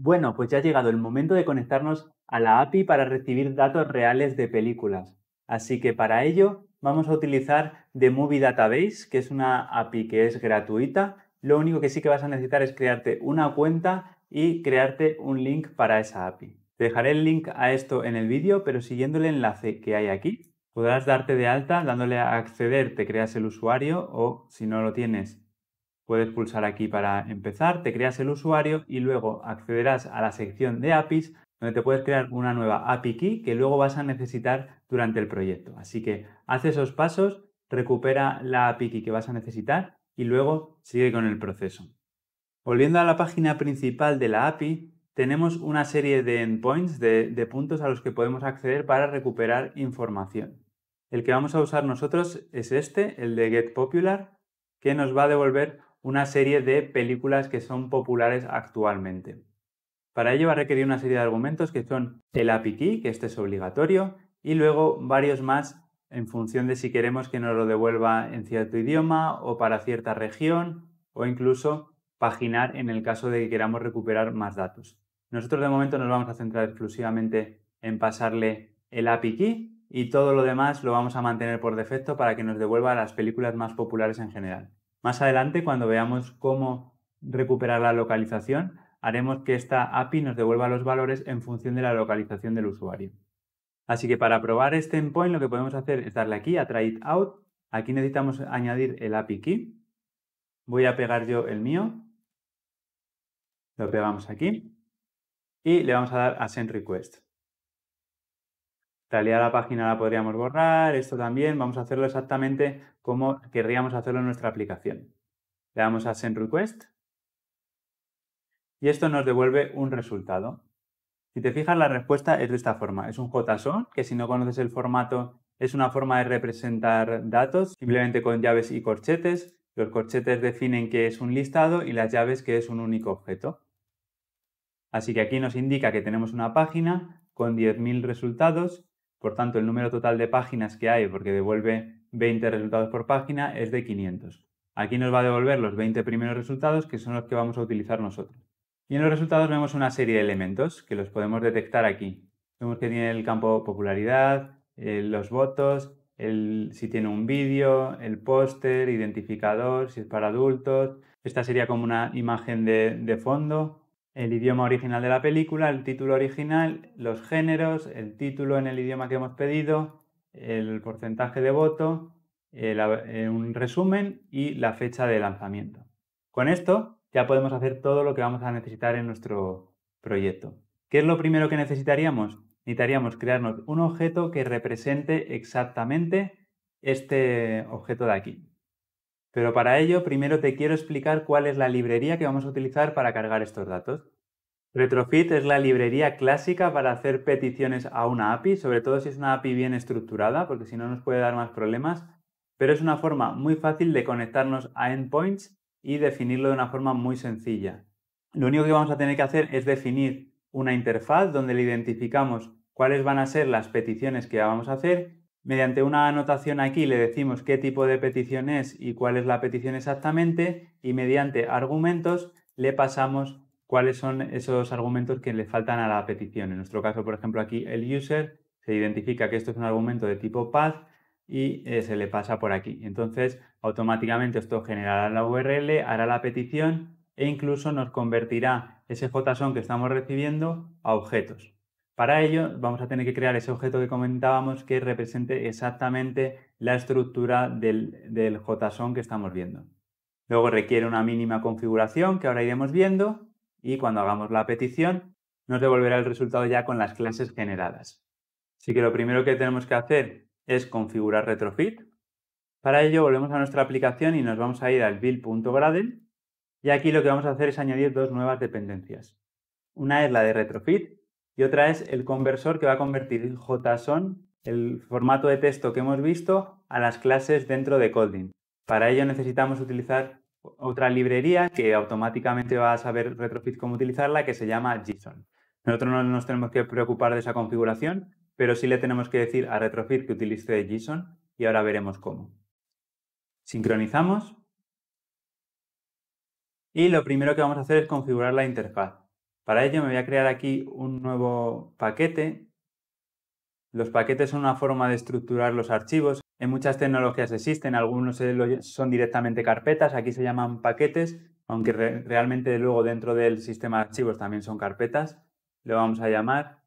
Bueno, pues ya ha llegado el momento de conectarnos a la API para recibir datos reales de películas. Así que para ello vamos a utilizar The Movie Database, que es una API que es gratuita. Lo único que sí que vas a necesitar es crearte una cuenta y crearte un link para esa API. Te dejaré el link a esto en el vídeo, pero siguiendo el enlace que hay aquí, podrás darte de alta dándole a acceder, te creas el usuario o si no lo tienes, Puedes pulsar aquí para empezar, te creas el usuario y luego accederás a la sección de APIs donde te puedes crear una nueva API key que luego vas a necesitar durante el proyecto. Así que haz esos pasos, recupera la API key que vas a necesitar y luego sigue con el proceso. Volviendo a la página principal de la API, tenemos una serie de endpoints, de, puntos a los que podemos acceder para recuperar información. El que vamos a usar nosotros es este, el de Get Popular, que nos va a devolver una serie de películas que son populares actualmente. Para ello va a requerir una serie de argumentos que son el API key, que este es obligatorio, y luego varios más en función de si queremos que nos lo devuelva en cierto idioma o para cierta región o incluso paginar en el caso de que queramos recuperar más datos. Nosotros de momento nos vamos a centrar exclusivamente en pasarle el API key y todo lo demás lo vamos a mantener por defecto para que nos devuelva las películas más populares en general. Más adelante, cuando veamos cómo recuperar la localización, haremos que esta API nos devuelva los valores en función de la localización del usuario. Así que para probar este endpoint lo que podemos hacer es darle aquí a try it out. Aquí necesitamos añadir el API key. Voy a pegar yo el mío. Lo pegamos aquí. Y le vamos a dar a send request realidad la página la podríamos borrar, esto también, vamos a hacerlo exactamente como querríamos hacerlo en nuestra aplicación. Le damos a Send Request y esto nos devuelve un resultado. Si te fijas, la respuesta es de esta forma. Es un JSON, que si no conoces el formato, es una forma de representar datos, simplemente con llaves y corchetes. Los corchetes definen que es un listado y las llaves que es un único objeto. Así que aquí nos indica que tenemos una página con 10.000 resultados por tanto, el número total de páginas que hay, porque devuelve 20 resultados por página, es de 500. Aquí nos va a devolver los 20 primeros resultados, que son los que vamos a utilizar nosotros. Y en los resultados vemos una serie de elementos que los podemos detectar aquí. Vemos que tiene el campo popularidad, eh, los votos, si tiene un vídeo, el póster, identificador, si es para adultos. Esta sería como una imagen de fondo el idioma original de la película, el título original, los géneros, el título en el idioma que hemos pedido, el porcentaje de voto, eh, un resumen y la fecha de lanzamiento. Con esto ya podemos hacer todo lo que vamos a necesitar en nuestro proyecto. ¿Qué es lo primero que necesitaríamos? Necesitaríamos crearnos un objeto que represente exactamente este objeto de aquí. Pero para ello, primero te quiero explicar cuál es la librería que vamos a utilizar para cargar estos datos. Retrofit es la librería clásica para hacer peticiones a una API, sobre todo si es una API bien estructurada, porque si no nos puede dar más problemas, pero es una forma muy fácil de conectarnos a endpoints y definirlo de una forma muy sencilla. Lo único que vamos a tener que hacer es definir una interfaz donde le identificamos cuáles van a ser las peticiones que vamos a hacer Mediante una anotación aquí le decimos qué tipo de petición es y cuál es la petición exactamente y mediante argumentos le pasamos cuáles son esos argumentos que le faltan a la petición. En nuestro caso, por ejemplo, aquí el user se identifica que esto es un argumento de tipo path y eh, se le pasa por aquí. Entonces, automáticamente esto generará la URL, hará la petición e incluso nos convertirá ese JSON que estamos recibiendo a objetos. Para ello, vamos a tener que crear ese objeto que comentábamos que represente exactamente la estructura del, JSON que estamos viendo. Luego requiere una mínima configuración que ahora iremos viendo y cuando hagamos la petición nos devolverá el resultado ya con las clases generadas. Así que lo primero que tenemos que hacer es configurar Retrofit. Para ello volvemos a nuestra aplicación y nos vamos a ir al build.gradle y aquí lo que vamos a hacer es añadir dos nuevas dependencias. Una es la de Retrofit y otra es el conversor que va a convertir JSON, el formato de texto que hemos visto, a las clases dentro de Kotlin. Para ello necesitamos utilizar otra librería que automáticamente va a saber Retrofit cómo utilizarla, que se llama JSON. Nosotros no nos tenemos que preocupar de esa configuración, pero sí le tenemos que decir a Retrofit que utilice JSON y ahora veremos cómo. Sincronizamos y lo primero que vamos a hacer es configurar la interfaz. Para ello me voy a crear aquí un nuevo paquete. Los paquetes son una forma de estructurar los archivos. En muchas tecnologías existen, algunos eh, son directamente carpetas, aquí se llaman paquetes, aunque realmente luego dentro del sistema de archivos también son carpetas. Le vamos a llamar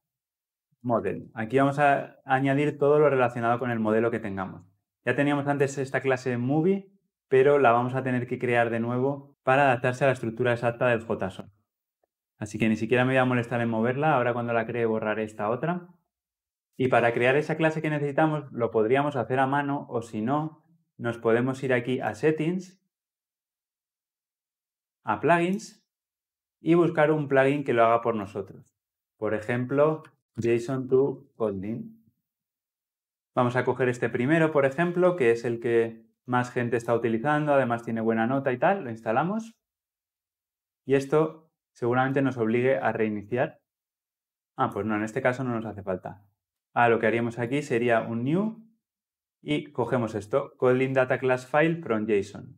model. Aquí vamos a añadir todo lo relacionado con el modelo que tengamos. Ya teníamos antes esta clase movie, pero la vamos a tener que crear de nuevo para adaptarse a la estructura exacta del JSON. Así que ni siquiera me voy a molestar en moverla. Ahora cuando la cree borraré esta otra. Y para crear esa clase que necesitamos lo podríamos hacer a mano o si no, nos podemos ir aquí a Settings, a Plugins y buscar un plugin que lo haga por nosotros. Por ejemplo, JSON to Kotlin. Vamos a coger este primero, por ejemplo, que es el que más gente está utilizando, además tiene buena nota y tal, lo instalamos. Y esto seguramente nos obligue a reiniciar. Ah, pues no, en este caso no nos hace falta. Ah, lo que haríamos aquí sería un new y cogemos esto, calling data class file from JSON.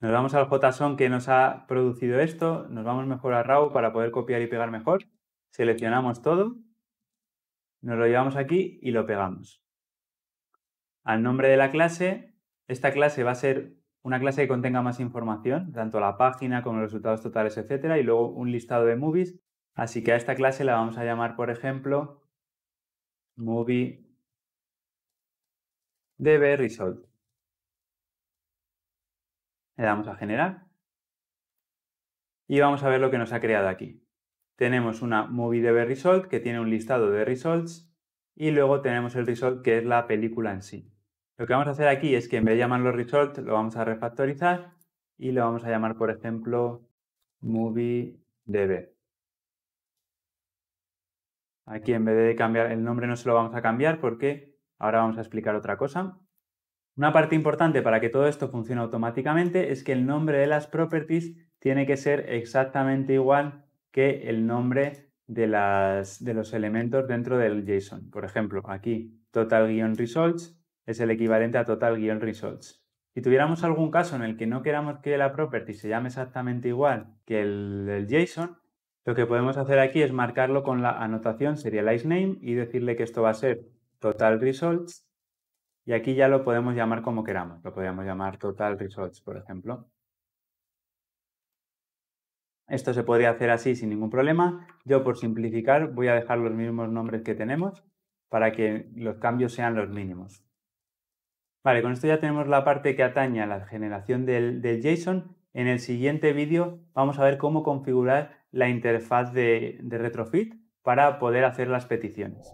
Nos vamos al JSON que nos ha producido esto, nos vamos mejor a RAW para poder copiar y pegar mejor, seleccionamos todo, nos lo llevamos aquí y lo pegamos. Al nombre de la clase, esta clase va a ser una clase que contenga más información, tanto la página como los resultados totales, etcétera, y luego un listado de movies. Así que a esta clase la vamos a llamar, por ejemplo, movie DB result. Le damos a generar y vamos a ver lo que nos ha creado aquí. Tenemos una movie result que tiene un listado de results y luego tenemos el result que es la película en sí. Lo que vamos a hacer aquí es que en vez de llamarlo result, lo vamos a refactorizar y lo vamos a llamar, por ejemplo, MovieDB. Aquí en vez de cambiar el nombre no se lo vamos a cambiar porque ahora vamos a explicar otra cosa. Una parte importante para que todo esto funcione automáticamente es que el nombre de las properties tiene que ser exactamente igual que el nombre de, las, de los elementos dentro del JSON. Por ejemplo, aquí total-results es el equivalente a total-results. Si tuviéramos algún caso en el que no queramos que la property se llame exactamente igual que el, JSON, lo que podemos hacer aquí es marcarlo con la anotación serializeName y decirle que esto va a ser total results y aquí ya lo podemos llamar como queramos. Lo podríamos llamar total results, por ejemplo. Esto se podría hacer así sin ningún problema. Yo por simplificar voy a dejar los mismos nombres que tenemos para que los cambios sean los mínimos. Vale, con esto ya tenemos la parte que atañe a la generación del, JSON. En el siguiente vídeo vamos a ver cómo configurar la interfaz de Retrofit para poder hacer las peticiones.